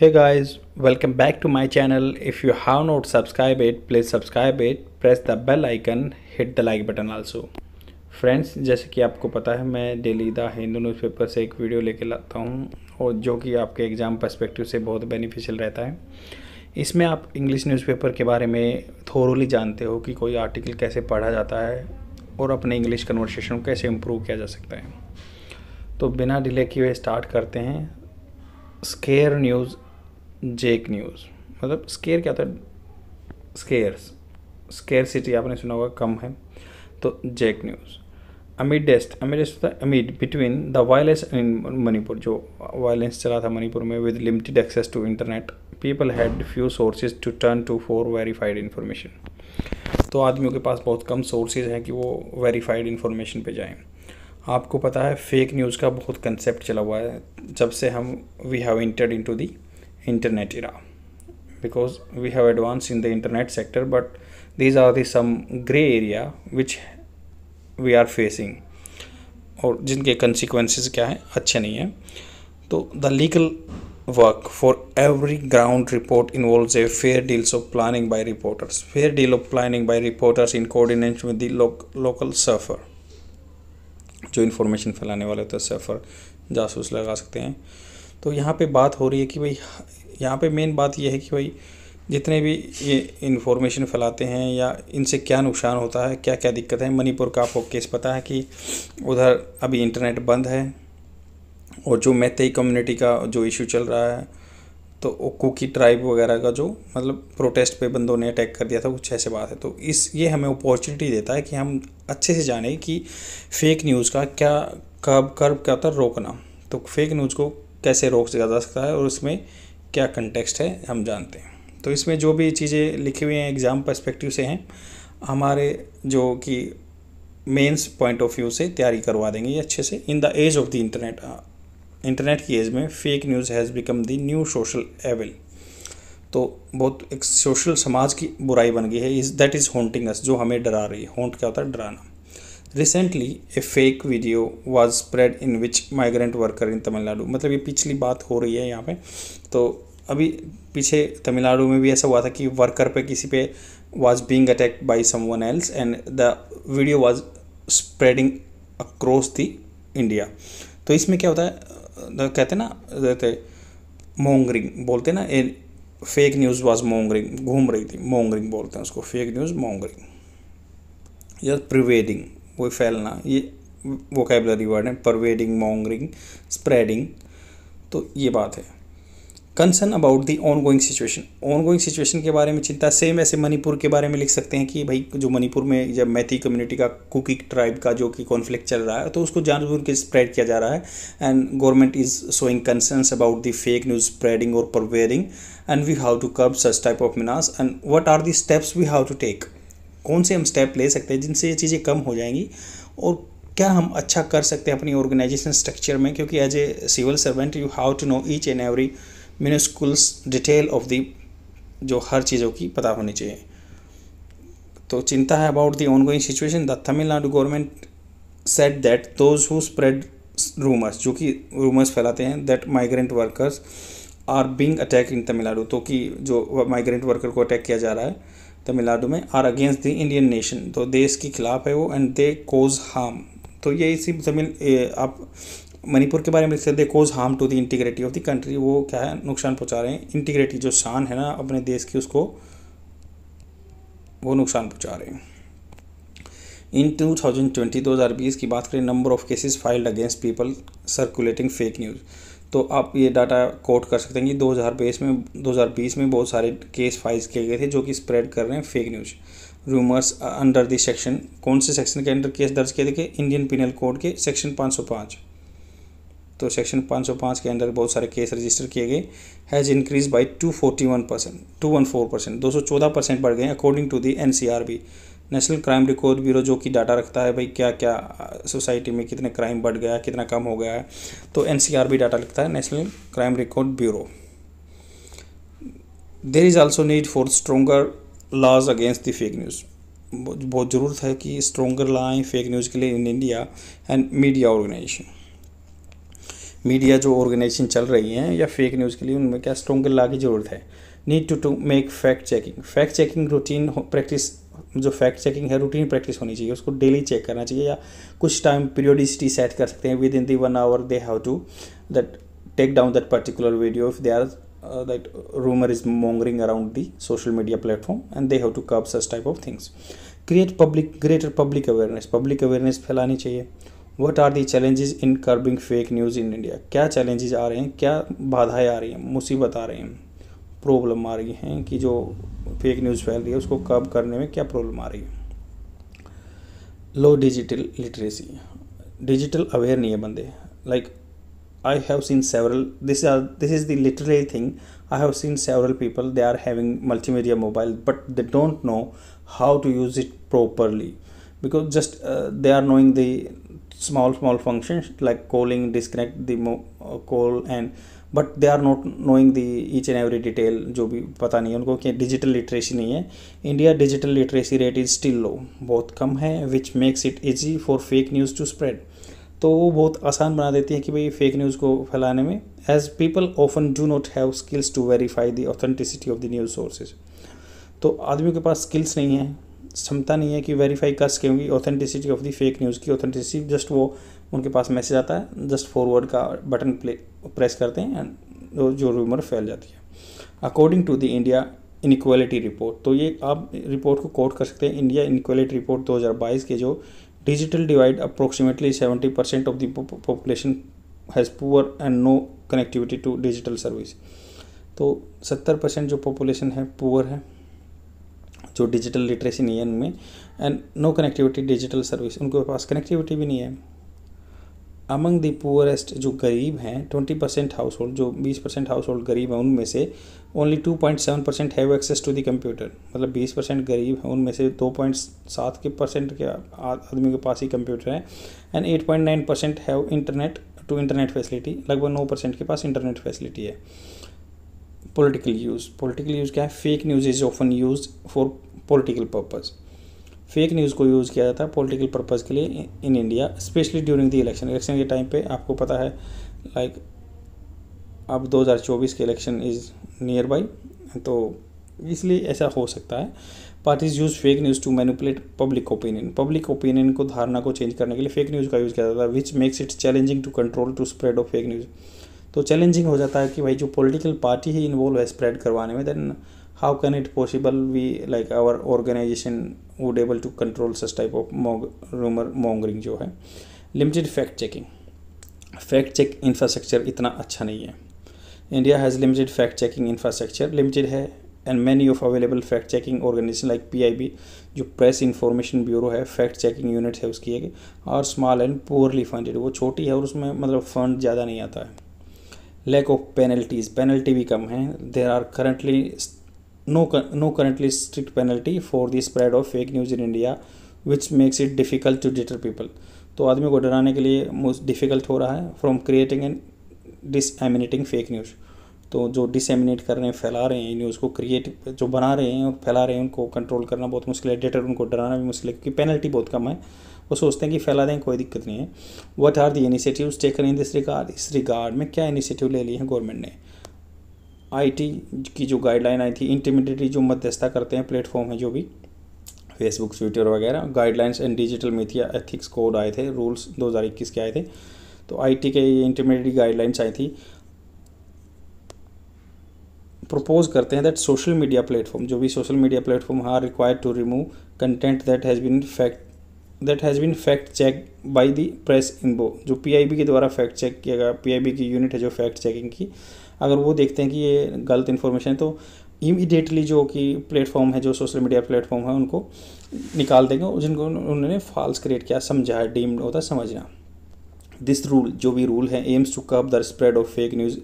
है guys welcome back to my channel if you have not subscribe it please subscribe it press the bell icon hit the like button also friends जैसे कि आपको पता है मैं daily the Hindu news paper से एक video लेके लाता हूँ और जो कि आपके एग्ज़ाम परस्पेक्टिव से बहुत बेनिफिशियल रहता है इसमें आप इंग्लिश न्यूज़पेपर के बारे में थोरोली जानते हो कि कोई आर्टिकल कैसे पढ़ा जाता है और अपने इंग्लिश कन्वर्सेशन को कैसे इम्प्रूव किया जा सकता है तो बिना डिले किए स्टार्ट करते हैं स्केयर न्यूज़ जेक न्यूज़ मतलब स्केयर क्या होता है स्केयर्स स्केयर सिटी आपने सुना होगा कम है तो जेक न्यूज़ अमिडेस्ट अमिडेस्ट होता है amid between the violence in Manipur जो वायलेंस चला था मणिपुर में with limited access to internet people had few sources to turn to for verified information तो आदमियों के पास बहुत कम सोर्सेज हैं कि वो वेरीफाइड इन्फॉर्मेशन पे जाएं आपको पता है फेक न्यूज़ का बहुत कंसेप्ट चला हुआ है जब से हम we have entered into the internet era because we have advanced in the internet sector but these are the some gray area which we are facing और जिनके कंसिक्वेंसेस क्या हैं अच्छे नहीं हैं तो the legal work for every ground report involves a fair deals of planning by reporters fair deal of planning by reporters in coordination with the local surfer जो information फैलाने वाले होते हैं सर्फर जासूस लगा सकते हैं तो यहाँ पे बात हो रही है कि भाई यहाँ पे मेन बात यह है कि भाई जितने भी ये इन्फॉर्मेशन फैलाते हैं या इनसे क्या नुकसान होता है क्या क्या दिक्कत है मणिपुर का आपको केस पता है कि उधर अभी इंटरनेट बंद है और जो मैथई कम्युनिटी का जो इशू चल रहा है तो कुकी ट्राइब वगैरह का जो मतलब प्रोटेस्ट पे बंदों ने अटैक कर दिया था कुछ ऐसे बात है तो इस ये हमें अपॉर्चुनिटी देता है कि हम अच्छे से जाने कि फेक न्यूज़ का क्या कब कर्ब क्या होता रोकना तो फेक न्यूज़ को कैसे रोक जा सकता है और उसमें क्या कंटेक्स्ट है हम जानते हैं तो इसमें जो भी चीज़ें लिखी हुई हैं एग्ज़ाम परस्पेक्टिव से हैं हमारे जो कि मेंस पॉइंट ऑफ व्यू से तैयारी करवा देंगे ये अच्छे से in the age of the internet internet की एज में fake news has become the new social evil तो बहुत एक सोशल समाज की बुराई बन गई है is that is haunting us जो हमें डरा रही है होंट क्या होता है डराना recently a fake video was spread in which migrant worker in Tamil Nadu मतलब ये पिछली बात हो रही है यहाँ पे तो अभी पीछे तमिलनाडु में भी ऐसा हुआ था कि वर्कर पे किसी पे was being attack by someone else and the video was spreading across the India तो इसमें क्या होता है कहते ना कहते मोंगरिंग बोलते ना a fake news was mongering घूम रही थी मोंगरिंग बोलते हैं उसको फेक न्यूज़ मोंगरिंग या प्रिवेडिंग वो फैलना ये वोकेबलरी वर्ड है परवेडिंग मॉन्गरिंग स्प्रेडिंग तो ये बात है concern about the ongoing situation ongoing situation के बारे में चिंता सेम ऐसे मणिपुर के बारे में लिख सकते हैं कि भाई जो मणिपुर में जब मैथी कम्युनिटी का कुकी ट्राइब का जो कि कॉन्फ्लिक्ट चल रहा है तो उसको जानबूझ के स्प्रेड किया जा रहा है and government is showing concerns about the fake news spreading और pervading and we have to curb such type of menace and what are the steps we have to take कौन से हम स्टेप ले सकते हैं जिनसे ये चीज़ें कम हो जाएंगी और क्या हम अच्छा कर सकते हैं अपनी ऑर्गेनाइजेशन स्ट्रक्चर में क्योंकि as a civil servant you how to know each and every minuscule detail of the जो हर चीज़ों की पता होनी चाहिए तो चिंता है about the ongoing situation the Tamil Nadu government set that those who spread rumours जो कि रूमर्स फैलाते हैं that migrant workers are being attack in Tamil Nadu तो कि जो माइग्रेंट वर्कर को अटैक किया जा रहा है तमिलनाडु में are against the Indian nation तो देश के खिलाफ है वो एंड दे कोज हार्म तो ये इसी जमीन आप मणिपुर के बारे में लिख सकते they cause harm to the integrity of the country वो क्या है नुकसान पहुंचा रहे हैं इंटीग्रिटी जो शान है ना अपने देश की उसको वो नुकसान पहुंचा रहे हैं इन 2020 2020 की बात करें number of cases filed against people circulating fake news तो आप ये डाटा कोट कर सकते हैं कि 2020 में 2020 में बहुत सारे केस फाइल्स किए गए थे जो कि स्प्रेड कर रहे हैं fake news rumours under this section कौन से सेक्शन के अंडर केस दर्ज किए थे इंडियन पिनल कोड के सेक्शन 505 तो सेक्शन 505 के अंडर बहुत सारे केस रजिस्टर किए गए has increase by 241 percent two one four percent दो सौ चौदह परसेंट बढ़ गए according to the N B national crime record bureau जो कि डाटा रखता है भाई क्या क्या सोसाइटी में कितने क्राइम बढ़ गया कितना कम हो गया है तो एन भी डाटा लिखता है national crime record bureau there is also need for stronger laws against the fake news बहुत ज़रूरत है कि स्ट्रोंगर लाए फेक न्यूज़ के लिए in India and media organization media जो ऑर्गेनाइजेशन चल रही हैं या फेक न्यूज़ के लिए उनमें क्या स्ट्रोंगर ला की ज़रूरत है need to to make fact checking fact checking routine practice जो फैक्ट चेकिंग है रूटीन प्रैक्टिस होनी चाहिए उसको डेली चेक करना चाहिए या कुछ टाइम पीरियोडिसिटी सेट कर सकते हैं within the one hour they have to that take down that particular video if they are that rumour is mongering around the social media platform and they have to curb such type of things create public greater public awareness public awareness फैलानी चाहिए what are the challenges in curbing fake news in India क्या challenges आ रहे हैं क्या बाधाएं आ रही हैं मुसीबत आ रही हैं प्रॉब्लम आ रही हैं कि जो फेक न्यूज़ फैल रही है उसको कब करने में क्या प्रॉब्लम आ रही है low digital literacy digital aware नहीं है बंदे like I have seen several this are this is the literary thing I have seen several people they are having multimedia mobile but they don't know how to use it properly because just they are knowing the small small function like calling disconnect disconnect the uh, but they are not knowing the each and every detail जो भी पता नहीं है उनको कि digital literacy नहीं है India digital literacy rate is still low बहुत कम है which makes it easy for fake news to spread तो वो बहुत आसान बना देती है कि भाई फेक न्यूज़ को फैलाने में as people often do not have skills to verify the authenticity of the news sources तो आदमियों के पास स्किल्स नहीं है क्षमता नहीं है कि वेरीफाई कर सकेंगी authenticity of the fake news की ऑथेंटिसिटी जस्ट वो उनके पास मैसेज आता है जस्ट फॉरवर्ड का बटन प्ले प्रेस करते हैं एंड जो जो रूमर फैल जाती है according to the India inequality report तो ये आप रिपोर्ट को कोट कर सकते हैं इंडिया इनक्वालिटी रिपोर्ट 2022 के जो digital divide approximately 70 percent of the population has poor and no connectivity to digital service तो 70 परसेंट जो पॉपुलेशन है पुअर है जो डिजिटल लिटरेसी नहीं है उनमें and no connectivity digital service उनके पास कनेक्टिविटी भी नहीं है अमंग द पुअरेस्ट जो गरीब हैं ट्वेंटी परसेंट हाउस होल्ड जो बीस परसेंट हाउस होल्ड गरीब हैं उनमें से only two point seven percent have access to the computer मतलब बीस परसेंट गरीब हैं उनमें से दो पॉइंट सात के परसेंट के आदमी के पास ही कंप्यूटर है and eight point nine percent have internet to internet facility लगभग नौ परसेंट के पास इंटरनेट फैसिलिटी है पोलिटिकल यूज़ पोलिटिकल यूज़ क्या है fake news is often use for political purpose fake news को यूज़ किया जाता है पॉलिटिकल पर्पज़ के लिए in India specially during the election election के टाइम पे आपको पता है लाइक अब 2024 के इलेक्शन इज़ नियर बाई तो इसलिए ऐसा हो सकता है parties use fake news to manipulate public opinion public opinion को धारणा को चेंज करने के लिए फेक न्यूज़ का यूज़ किया जाता है which makes it challenging to control to spread of fake news तो चैलेंजिंग हो जाता है कि भाई जो पॉलिटिकल पार्टी ही इन्वॉल्व है स्प्रेड करवाने में then how can it possible we like our organization would able to control such type of mong- rumor mongering जो है limited fact checking fact check infrastructure इतना अच्छा नहीं है India has limited fact checking infrastructure limited है and many of available fact checking organization like PIB जो press information bureau है fact checking unit है उसकी एक और स्मॉल एंड पुअरली फंडेड वो छोटी है और उसमें मतलब फंड ज़्यादा नहीं आता है लैक ऑफ पेनल्टीज़ पेनल्टी भी कम है there are currently no, no currently strict penalty for the spread of fake news in India, which makes it difficult to deter people. तो आदमी को डराने के लिए मोस्ट डिफ़िकल्ट हो रहा है from creating and disseminating fake news तो जो डिसएमिनेट कर रहे हैं फैला रहे हैं न्यूज़ को क्रिएट जो बना रहे हैं और फैला रहे हैं उनको कंट्रोल करना बहुत मुश्किल है डेटर उनको डराना भी मुश्किल है क्योंकि पेनल्टी बहुत कम है वो सोचते हैं कि फैला दें कोई दिक्कत नहीं है what are the initiatives taken in this regard इस रिगार्ड में क्या इनिशिएटिव ले लिए हैं गवर्नमेंट ने आईटी की जो गाइडलाइन आई थी इंटरमीडिएटरी जो मध्यस्था करते हैं प्लेटफॉर्म है जो भी फेसबुक ट्विटर वगैरह guidelines and digital media ethics code आए थे रूल्स 2021 के आए थे तो आईटी के ये इंटरमीडिएट गाइडलाइंस आई थी प्रपोज करते हैं दैट सोशल मीडिया प्लेटफॉर्म जो भी social media platform are required to remove content that has been fact that has been fact check by the press इम्बो जो पीआईबी के द्वारा फैक्ट चेक किया गया पीआईबी की यूनिट है जो फैक्ट चेकिंग की अगर वो देखते हैं कि ये गलत इन्फॉर्मेशन है तो इमिडिएटली जो कि प्लेटफॉर्म है जो सोशल मीडिया प्लेटफॉर्म है उनको निकाल देंगे जिनको उन्होंने फॉल्स क्रिएट किया समझा है डीम्ड होता है समझना दिस रूल जो भी रूल है aims to curb the spread of fake news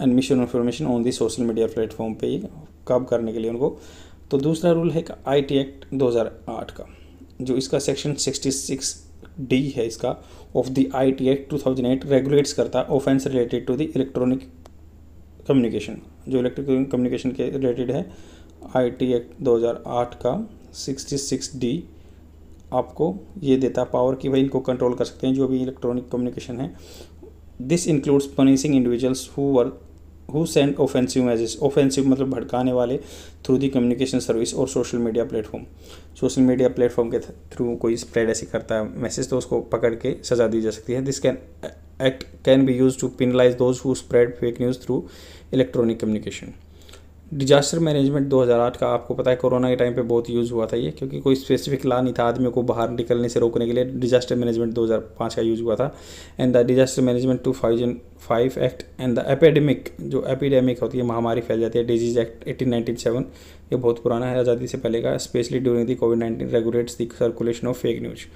and misinformation on the social media platform पर कब करने के लिए उनको तो दूसरा रूल है आई टी एक्ट दो हज़ार आठ का जो इसका सेक्शन सिक्सटी सिक्स डी है इसका of the I T act two thousand eight regulates करता है offence related to the electronic communication जो इलेक्ट्रिक कम्युनिकेशन के रिलेटेड है आई टी एक्ट 2008 का 66 डी आपको ये देता पावर कि भाई इनको कंट्रोल कर सकते हैं जो भी इलेक्ट्रॉनिक कम्युनिकेशन है this includes punishing individuals who were who send offensive message offensive मतलब भड़काने वाले थ्रू दी कम्युनिकेशन सर्विस और social media platform social media platform के थ्रू कोई स्प्रेड ऐसे करता है मैसेज तो उसको पकड़ के सजा दी जा सकती है this can act can be use to penalise those who spread fake news through electronic communication disaster management 2008 का आपको पता है कोरोना के टाइम पे बहुत यूज़ हुआ था ये क्योंकि कोई स्पेसिफिक ला नहीं था आदमी को बाहर निकलने से रोकने के लिए डिजास्टर मैनेजमेंट 2005 का यूज़ हुआ था and the disaster management two five act and the epidemic जो एपिडेमिक होती है महामारी फैल जाती है डिजीज एक्ट एटीन ये बहुत पुराना है आज़ादी से पहले का specially during the covid nineteen regulates दर्कुलेशन सर्कुलेशन ऑफ फेक न्यूज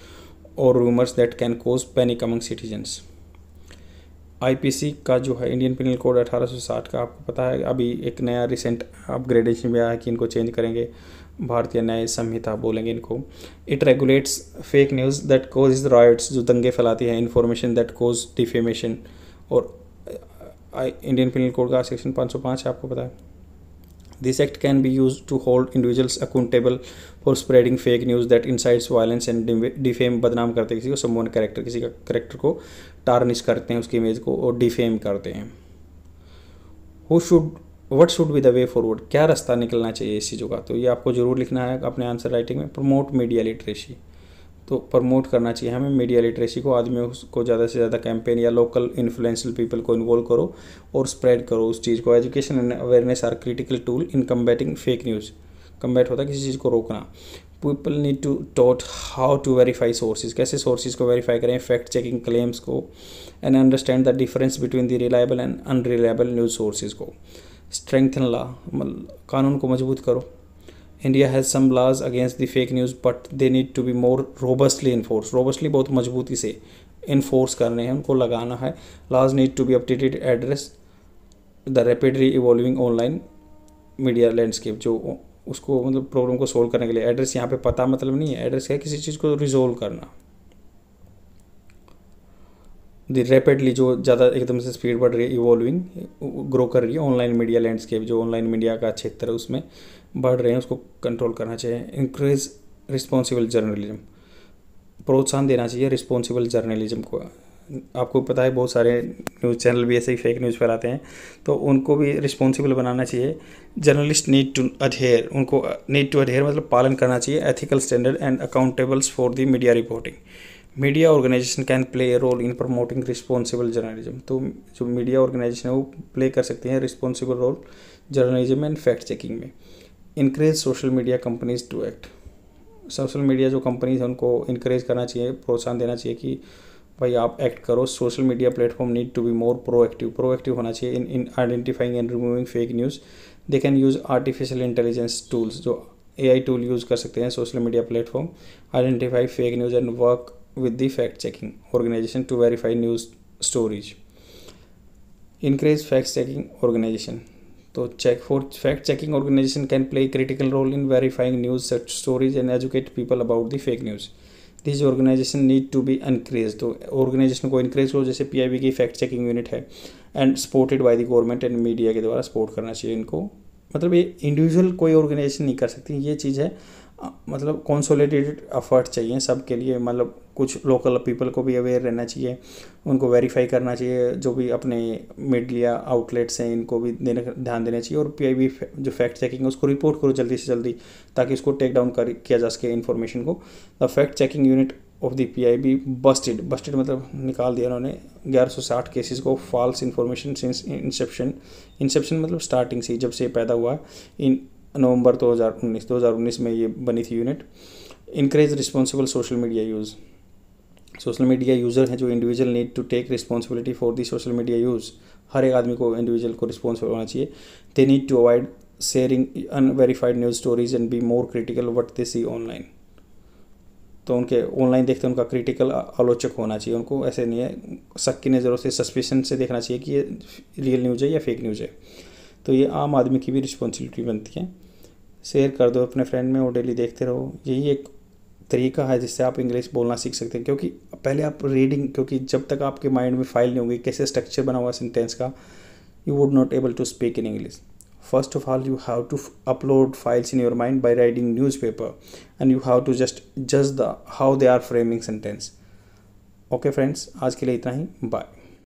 और rumours that can cause panic among citizens IPC का जो है इंडियन पिनल कोड 1860 का आपको पता है अभी एक नया रिसेंट अपग्रेडेशन भी आया है कि इनको चेंज करेंगे भारतीय न्याय संहिता बोलेंगे इनको it regulates fake news that cause riots जो दंगे फैलाती है इन्फॉर्मेशन दैट कोज डिफेमेशन और इंडियन पिनल कोड का सेक्शन पाँच है आपको पता है This act can be used to hold individuals accountable for spreading fake news that incites violence and defame बदनाम करते हैं किसी को समोन करेक्टर किसी का करेक्टर को टार्निश करते हैं उसकी इमेज को और डिफेम करते हैं who should what should be the way forward क्या रास्ता निकलना चाहिए इस चीज़ों का तो ये आपको जरूर लिखना है अपने आंसर राइटिंग में प्रमोट मीडिया लिटरेसी तो प्रमोट करना चाहिए हमें मीडिया लिटरेसी को आदमियों को ज़्यादा से ज़्यादा कैंपेन या लोकल इन्फ्लुएंशियल पीपल को इन्वॉल्व करो और स्प्रेड करो उस चीज़ को education and awareness are critical tool in combating fake news combat होता है किसी चीज़ को रोकना people need to taught how to verify sources कैसे सोर्सेज को वेरीफाई करें फैक्ट चेकिंग क्लेम्स को and understand the difference between the reliable and unreliable news sources को स्ट्रेंथन ला मतलब कानून को मजबूत करो India has some laws against the fake news but they need to be more robustly enforce robustly बहुत मजबूती से इन्फोर्स करने हैं उनको लगाना है laws need to be updated address the rapidly evolving online media landscape जो उसको मतलब प्रॉब्लम को सोल्व करने के लिए एड्रेस यहाँ पे पता मतलब नहीं है एड्रेस है किसी चीज़ को रिजोल्व करना द रैपिडली जो ज़्यादा एकदम से स्पीड बढ़ रही है इवॉल्विंग ग्रो कर रही है ऑनलाइन मीडिया लैंडस्केप जो ऑनलाइन मीडिया का क्षेत्र है उसमें बढ़ रहे हैं उसको कंट्रोल करना चाहिए इंक्रेज रिस्पॉन्सिबल जर्नलिज्म प्रोत्साहन देना चाहिए रिस्पॉन्सिबल जर्नलिज्म को आपको पता है बहुत सारे न्यूज़ चैनल भी ऐसे ही फेक न्यूज़ फैलाते हैं तो उनको भी रिस्पॉन्सिबल बनाना चाहिए जर्नलिस्ट नीड टू अधेयर उनको नीड टू अधेयर मतलब पालन करना चाहिए ethical standard and accountables for the media reporting media organization can play a role in promoting responsible journalism तो जो मीडिया ऑर्गेनाइजेशन है वो प्ले कर सकते हैं responsible role journalism and fact checking में encourage social media companies to act social media जो companies हैं उनको इंक्रेज करना चाहिए प्रोत्साहन देना चाहिए कि भाई आप एक्ट करो social media platform need to be more proactive proactive होना चाहिए in in identifying and removing fake news they can use artificial intelligence tools जो ए टूल यूज़ कर सकते हैं social media platform identify fake news and work with the fact checking organization to verify news stories encourage fact checking organization तो check for fact checking organization can play critical role in verifying news such stories and educate people about the fake news this organization need to be encourage तो organization को encourage हो जैसे बी की fact checking unit है and supported by the government and media के द्वारा support करना चाहिए इनको मतलब ये इंडिविजुअल कोई ऑर्गेनाइजेशन नहीं कर सकती ये चीज़ है मतलब कॉन्सोलिडेटेड एफर्ट चाहिए सबके लिए मतलब कुछ लोकल पीपल को भी अवेयर रहना चाहिए उनको वेरीफाई करना चाहिए जो भी अपने मीडिया आउटलेट्स हैं इनको भी देने ध्यान देना चाहिए और पीआईबी जो फैक्ट चेकिंग है उसको रिपोर्ट करो जल्दी से जल्दी ताकि उसको टेक डाउन कर किया जा सके इन्फॉर्मेशन को the fact checking unit of the P I B busted busted मतलब निकाल दिया उन्होंने ग्यारह सौ साठ केसेज को false information since inception inception मतलब स्टार्टिंग से जब से पैदा हुआ इन नवंबर 2019 2019 में ये बनी थी unit encourage responsible social media use social media user हैं जो individual need to take responsibility for the social media use हर एक आदमी को इंडिविजुअल को रिस्पॉन्सिबल होना चाहिए they need to avoid sharing unverified news stories and be more critical what they see online तो उनके ऑनलाइन देखते उनका क्रिटिकल आलोचक होना चाहिए उनको ऐसे नहीं है शक की नज़रों से सस्पेशन से देखना चाहिए कि ये रियल न्यूज़ है या फेक न्यूज़ है तो ये आम आदमी की भी रिस्पॉन्सिबिलिटी बनती है शेयर कर दो अपने फ्रेंड में और डेली देखते रहो यही एक तरीका है जिससे आप इंग्लिश बोलना सीख सकते हैं क्योंकि पहले आप रीडिंग क्योंकि जब तक आपके माइंड में फाइल नहीं होगी कैसे स्ट्रक्चर बना हुआ सेंटेंस का you would not able to speak in English first of all you have to upload files in your mind by riding newspaper and you have to just जज the how they are framing sentence okay friends आज के लिए इतना ही bye